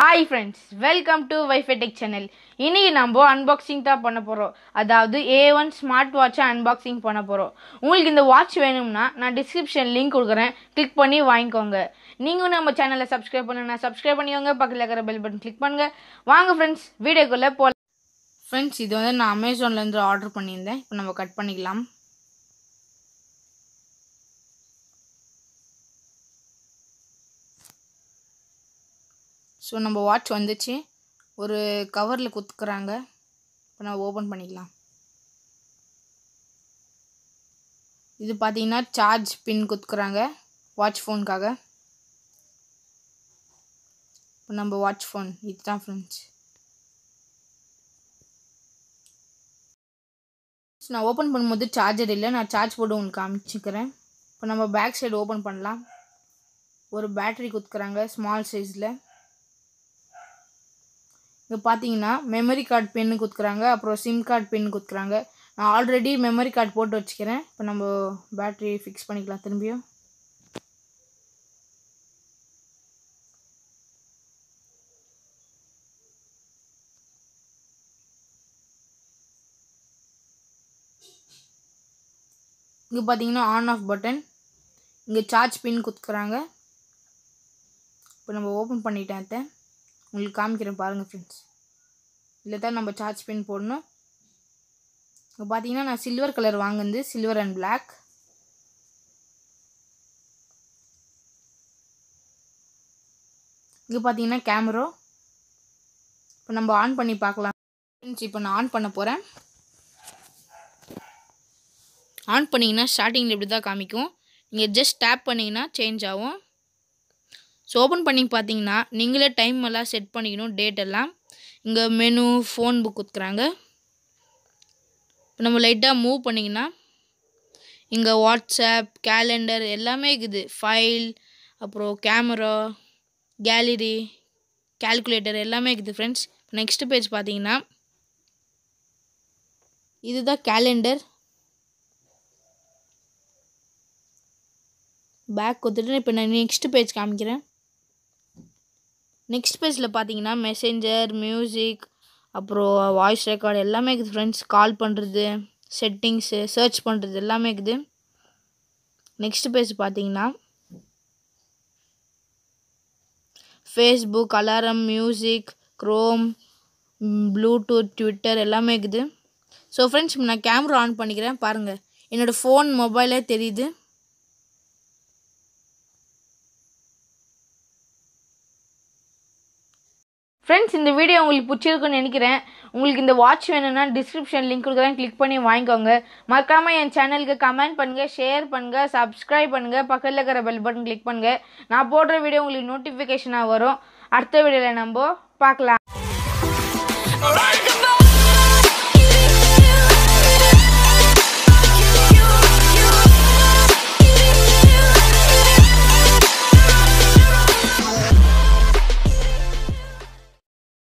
hi friends welcome to wifi tech channel இன்றைக்கி நம்ம unboxing தான் பண்ண போகிறோம் அதாவது ஏ ஒன் ஸ்மார்ட் வாட்சை அன்பாக்சிங் பண்ண போகிறோம் உங்களுக்கு இந்த வாட்ச் வேணும்னா நான் டிஸ்கிரிப்ஷன் லிங்க் கொடுக்குறேன் கிளிக் பண்ணி வாங்கிக்கோங்க நீங்களும் நம்ம சேனலை சப்ஸ்கிரைப் பண்ணுன்னா சப்ஸ்கிரைப் பண்ணிக்கோங்க பக்கத்தில் இருக்கிற பெல் பட்டன் கிளிக் பண்ணுங்கள் வாங்க ஃப்ரெண்ட்ஸ் வீடியோக்குள்ளே போகலாம் ஃப்ரெண்ட்ஸ் இது வந்து நான் அமேசான்லேருந்து ஆர்டர் பண்ணியிருந்தேன் இப்போ நம்ம கட் பண்ணிக்கலாம் ஸோ நம்ம வாட்ச் வந்துச்சு ஒரு கவரில் குத்துக்குறாங்க இப்போ நம்ம ஓப்பன் பண்ணிக்கலாம் இது பார்த்தீங்கன்னா சார்ஜ் பின் குத்துக்குறாங்க வாட்ச் ஃபோனுக்காக இப்போ நம்ம வாட்ச் ஃபோன் இதுதான் ஃப்ரெண்ட்ஸ் நான் ஓப்பன் பண்ணும்போது சார்ஜர் இல்லை நான் சார்ஜ் போட்டு உங்களுக்கு காமிச்சிக்கிறேன் இப்போ நம்ம பேக் சைடு ஓப்பன் பண்ணலாம் ஒரு பேட்ரி குத்துக்குறாங்க ஸ்மால் சைஸில் இங்கே பார்த்தீங்கன்னா மெமரி கார்டு பென்னு கொடுக்குறாங்க அப்புறம் சிம் கார்டு பென் கொடுக்குறாங்க நான் ஆல்ரெடி மெமரி கார்டு போட்டு வச்சுக்கிறேன் இப்போ நம்ம பேட்ரி ஃபிக்ஸ் பண்ணிக்கலாம் திரும்பியும் இங்கே பார்த்தீங்கன்னா ஆன் ஆஃப் பட்டன் இங்கே சார்ஜ் பின் கொடுக்குறாங்க இப்போ நம்ம ஓப்பன் பண்ணிட்டேன் அத்தை உங்களுக்கு காமிக்கிறேன் பாருங்கள் ஃப்ரெண்ட்ஸ் இதில் தான் நம்ம சார்ஜ் பின் போடணும் இப்போ பார்த்தீங்கன்னா நான் சில்வர் கலர் வாங்குது சில்வர் அண்ட் பிளாக் இங்கே பார்த்தீங்கன்னா கேமரோ இப்போ நம்ம ஆன் பண்ணி பார்க்கலாம் ஃப்ரெண்ட்ஸ் இப்போ நான் ஆன் பண்ண போகிறேன் ஆன் பண்ணிங்கன்னா ஸ்டார்டிங்கில் இப்படி தான் காமிக்கும் நீங்கள் ஜஸ்ட் டேப் பண்ணிங்கன்னா சேஞ்ச் ஆகும் ஸோ ஓப்பன் பண்ணி பார்த்தீங்கன்னா நீங்களே டைம் எல்லாம் செட் பண்ணிக்கணும் டேட் எல்லாம் இங்கே மெனு ஃபோன் புக் கொடுக்குறாங்க இப்போ நம்ம லைட்டாக மூவ் பண்ணிங்கன்னா இங்கே வாட்ஸ்அப் கேலண்டர் எல்லாமே இருக்குது ஃபைல் அப்புறம் கேமரா கேலரி கேல்குலேட்டர் எல்லாமே இருக்குது ஃப்ரெண்ட்ஸ் நெக்ஸ்ட் பேஜ் பார்த்தீங்கன்னா இதுதான் கேலண்டர் பேக் கொடுத்துட்டு இப்போ நான் நெக்ஸ்ட் பேஜ் காமிக்கிறேன் நெக்ஸ்ட் பேஜில் பார்த்தீங்கன்னா மெசேஞ்சர் மியூசிக் அப்புறம் வாய்ஸ் ரெக்கார்டு எல்லாமே இருக்குது ஃப்ரெண்ட்ஸ் கால் பண்ணுறது செட்டிங்ஸு சர்ச் பண்ணுறது எல்லாமே இருக்குது நெக்ஸ்ட் பேஜ் பார்த்தீங்கன்னா Facebook alarm music Chrome Bluetooth Twitter எல்லாமே இருக்குது ஸோ ஃப்ரெண்ட்ஸ் நான் கேமரா ஆன் பண்ணிக்கிறேன் பாருங்கள் என்னோடய ஃபோன் மொபைலே தெரியுது ஃப்ரெண்ட்ஸ் இந்த வீடியோ உங்களுக்கு பிடிச்சிருக்குன்னு நினைக்கிறேன் உங்களுக்கு இந்த வாட்ச் வேணும்னா டிஸ்கிரிப்ஷன் லிங்க் கொடுக்குறேன் கிளிக் பண்ணி வாங்கிக்கோங்க மறக்காமல் என் சேனலுக்கு கமெண்ட் பண்ணுங்கள் ஷேர் பண்ணுங்கள் சப்ஸ்கிரைப் பண்ணுங்கள் பக்கத்தில் இருக்கிற பெல் பட்டன் கிளிக் பண்ணுங்கள் நான் போடுற வீடியோ உங்களுக்கு நோட்டிஃபிகேஷனாக வரும் அடுத்த வீடியோவில் நம்ம பார்க்கலாம்